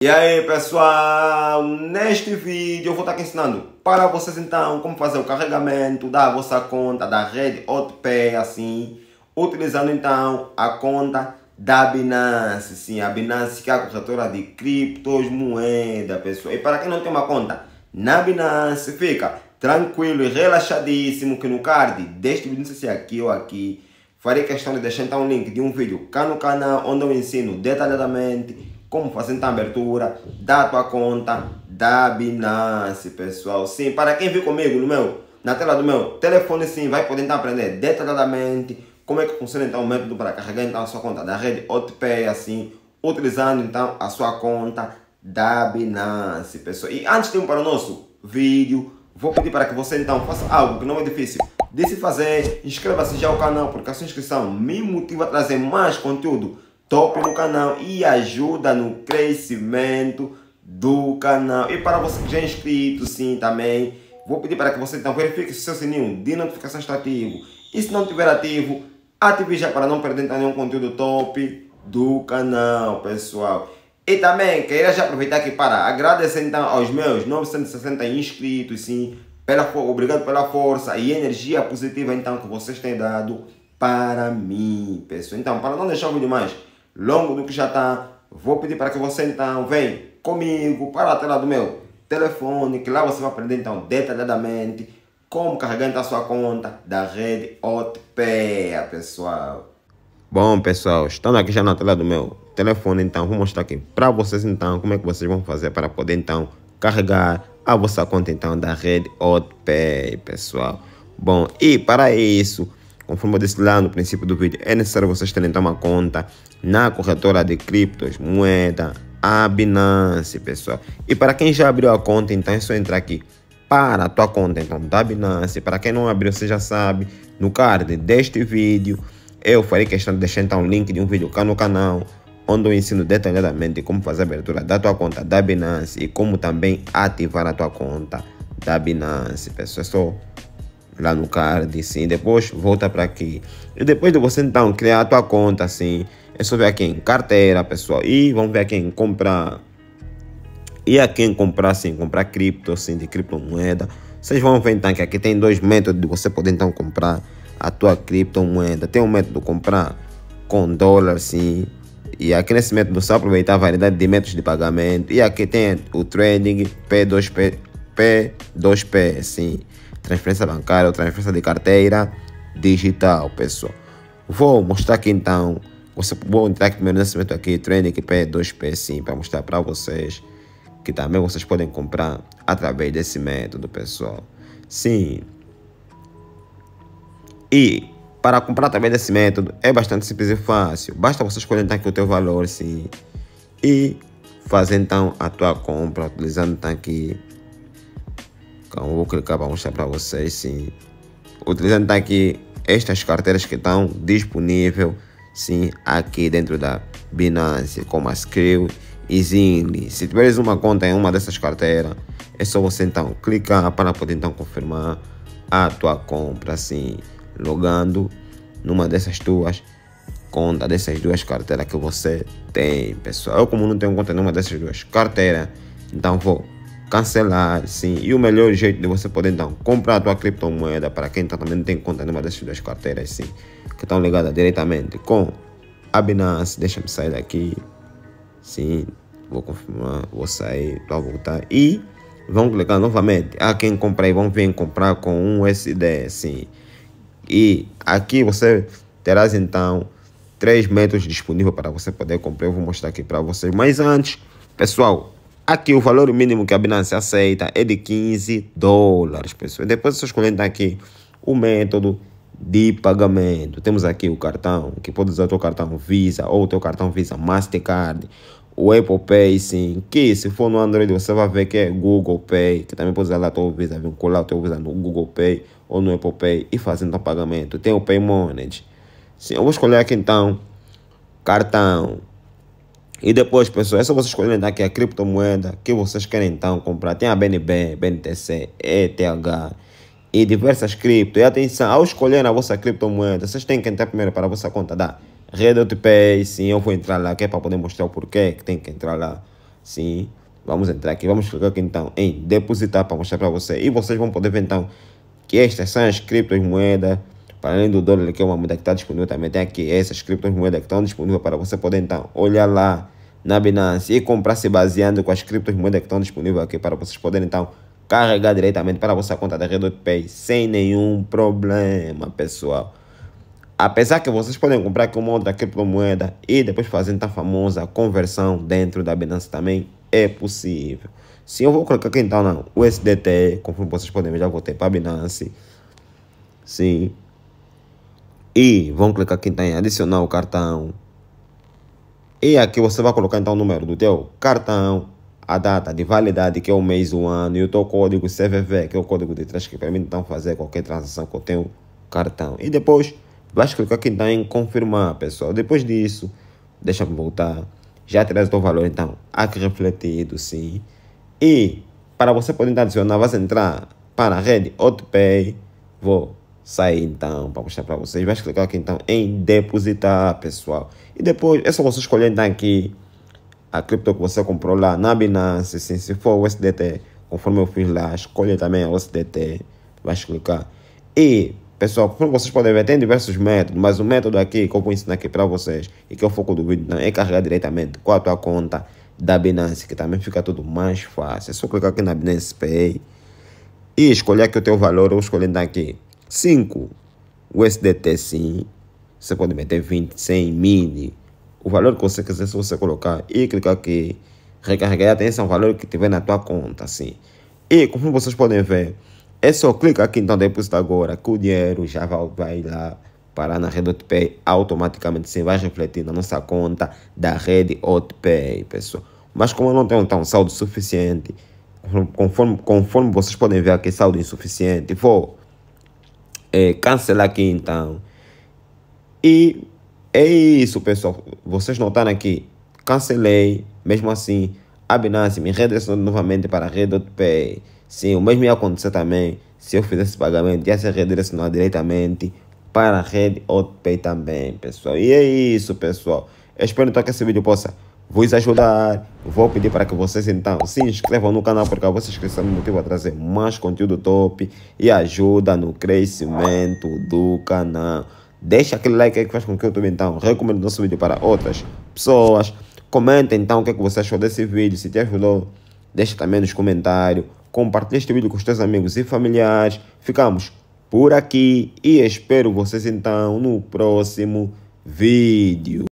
E aí pessoal, neste vídeo eu vou estar ensinando para vocês então como fazer o carregamento da vossa conta da rede OTP assim, utilizando então a conta da Binance, sim, a Binance que é a corretora de criptomoeda, pessoal. E para quem não tem uma conta na Binance, fica tranquilo e relaxadíssimo que no card deste vídeo, não sei se é aqui ou aqui, farei questão de deixar então um link de um vídeo cá no canal onde eu ensino detalhadamente como fazer então, a abertura da tua conta da Binance, pessoal. Sim, para quem viu comigo no meu, na tela do meu telefone, sim, vai poder então aprender detalhadamente como é que funciona então o método para carregar então a sua conta da rede OTP, assim, utilizando então a sua conta da Binance, pessoal. E antes de ir para o nosso vídeo, vou pedir para que você então faça algo que não é difícil de se fazer. Inscreva-se já no canal, porque a sua inscrição me motiva a trazer mais conteúdo top no canal e ajuda no crescimento do canal. E para você que já é inscrito, sim, também, vou pedir para que você então verifique se o seu sininho de notificação está ativo. E se não estiver ativo, ative já para não perder nenhum conteúdo top do canal, pessoal. E também queria já aproveitar aqui para agradecer então aos meus 960 inscritos, sim, pela, obrigado pela força e energia positiva então que vocês têm dado para mim, pessoal. Então, para não deixar o vídeo mais longo do que já está. Vou pedir para que você então venha comigo para a tela do meu telefone, que lá você vai aprender então detalhadamente como carregar então, a sua conta da rede OTPEA, pessoal. Bom, pessoal, estando aqui já na tela do meu telefone, então vou mostrar aqui para vocês então como é que vocês vão fazer para poder então carregar a vossa conta então da rede OTPEA, pessoal. Bom, e para isso, Conforme eu disse lá no princípio do vídeo, é necessário vocês terem então uma conta na corretora de criptos, moeda, a Binance, pessoal. E para quem já abriu a conta, então é só entrar aqui para a tua conta então da Binance. Para quem não abriu, você já sabe, no card deste vídeo, eu farei questão de deixar então o link de um vídeo cá no canal, onde eu ensino detalhadamente como fazer a abertura da tua conta da Binance e como também ativar a tua conta da Binance, pessoal. É só lá no card, sim. Depois volta para aqui. E depois de você então criar a tua conta, assim, é só ver aqui em carteira, pessoal. E vamos ver aqui em comprar. E aqui em comprar, sim, comprar cripto, assim, de criptomoeda. Vocês vão ver então que aqui tem dois métodos de você poder então comprar a tua criptomoeda. Tem um método de comprar com dólar, sim. E aqui nesse método você aproveitar a variedade de métodos de pagamento. E aqui tem o trading P2P, P2P, sim transferência bancária ou transferência de carteira digital, pessoal. Vou mostrar aqui então, você, vou entrar aqui meu nesse momento aqui, Training P2P sim, para mostrar para vocês que também vocês podem comprar através desse método, pessoal. Sim. E para comprar através desse método é bastante simples e fácil. Basta você escolher então, aqui o teu valor, sim. E fazer então a tua compra utilizando então, aqui então vou clicar para mostrar para vocês sim. Utilizando tá aqui estas carteiras que estão disponíveis sim aqui dentro da Binance, como a Skrill e Zinli. Se tiveres uma conta em uma dessas carteiras, é só você então clicar para poder então confirmar a tua compra sim, logando numa dessas tuas conta dessas duas carteiras que você tem, pessoal. Eu como não tenho conta nenhuma dessas duas carteiras, então vou cancelar, sim. E o melhor jeito de você poder então comprar a tua criptomoeda para quem tá também tem conta numa dessas duas carteiras, sim, que estão ligadas diretamente com a Binance. Deixa-me sair daqui. Sim, vou confirmar, vou sair, vou voltar e vão clicar novamente. A ah, quem comprar e vão vir comprar com um USD, sim. E aqui você terá então três métodos disponíveis para você poder comprar. Eu vou mostrar aqui para vocês. Mas antes, pessoal, Aqui o valor mínimo que a Binance aceita é de 15 dólares, pessoal. Depois vocês escolhem aqui o método de pagamento. Temos aqui o cartão, que pode usar o teu cartão Visa ou o teu cartão Visa Mastercard, o Apple Pay, sim, que se for no Android você vai ver que é Google Pay, que também pode usar lá o teu Visa, vincular o teu Visa no Google Pay ou no Apple Pay e fazendo o pagamento. Tem o Pay Money. Sim, eu vou escolher aqui então cartão e depois, pessoal, é só vocês escolherem daqui a criptomoeda que vocês querem então comprar. Tem a BNB, BNTC, ETH e diversas cripto. E atenção, ao escolher a vossa criptomoeda, vocês têm que entrar primeiro para a vossa conta da Reddit Pay. Sim, eu vou entrar lá, que é para poder mostrar o porquê que tem que entrar lá. Sim, vamos entrar aqui. Vamos clicar aqui então em depositar para mostrar para você. E vocês vão poder ver então que estas são as criptomoedas para além do dólar, que é uma moeda que está disponível também, tem aqui essas criptomoedas que estão disponíveis para você poder então olhar lá na Binance e comprar se baseando com as criptomoedas que estão disponíveis aqui para vocês poderem então carregar diretamente para a vossa conta da Redout Pay sem nenhum problema, pessoal. Apesar que vocês podem comprar aqui uma outra criptomoeda e depois fazer então a famosa conversão dentro da Binance também é possível. Se eu vou colocar aqui então não, USDT, conforme vocês podem ver, já voltei para a Binance. Sim, e vão clicar aqui em adicionar o cartão. E aqui você vai colocar então o número do teu cartão, a data de validade que é o mês, o ano e o teu código CVV, que é o código de trás que permite então fazer qualquer transação com o teu cartão. E depois vai clicar aqui então em confirmar, pessoal. Depois disso, deixa eu voltar. Já traz o teu valor então aqui refletido, sim. E para você poder então, adicionar, vai entrar para a rede OutPay. Vou sair então para mostrar para vocês. Vai clicar aqui então em depositar, pessoal. E depois é só você escolher então aqui a cripto que você comprou lá na Binance. Sim, se for o sdt conforme eu fiz lá, escolha também o sdt Vai clicar. E Pessoal, como vocês podem ver, tem diversos métodos, mas o método aqui que eu vou ensinar aqui para vocês e que é o foco do vídeo não, é carregar diretamente com a tua conta da Binance, que também fica tudo mais fácil. É só clicar aqui na Binance Pay e escolher aqui o teu valor, eu escolhendo então, aqui 5. O SDT sim. Você pode meter 20, 100, 1000. O valor que você quiser, se você colocar e clicar aqui, recarregar, atenção, o valor que tiver na tua conta, sim. E como vocês podem ver, é só clicar aqui então depositar agora que o dinheiro já vai lá parar na rede OTPay automaticamente, sim, vai refletir na nossa conta da rede OTPay, pessoal. Mas como eu não tenho então saldo suficiente, conforme, conforme vocês podem ver aqui, saldo insuficiente, vou é, cancela aqui então. E é isso, pessoal. Vocês notaram aqui, cancelei, mesmo assim, a Binance me redirecionou novamente para a RedotPay. Sim, o mesmo ia acontecer também se eu fizesse pagamento, ia ser redirecionado diretamente para a rede OutPay também, pessoal. E é isso, pessoal. espero então que esse vídeo possa vos ajudar. Vou pedir para que vocês então se inscrevam no canal, porque a vossa inscrição me motiva a trazer mais conteúdo top e ajuda no crescimento do canal. Deixa aquele like aí que faz com que eu também então recomendo nosso vídeo para outras pessoas. Comenta então o que, é que você achou desse vídeo, se te ajudou. Deixa também nos comentários. Compartilhe este vídeo com os teus amigos e familiares. Ficamos por aqui e espero vocês então no próximo vídeo.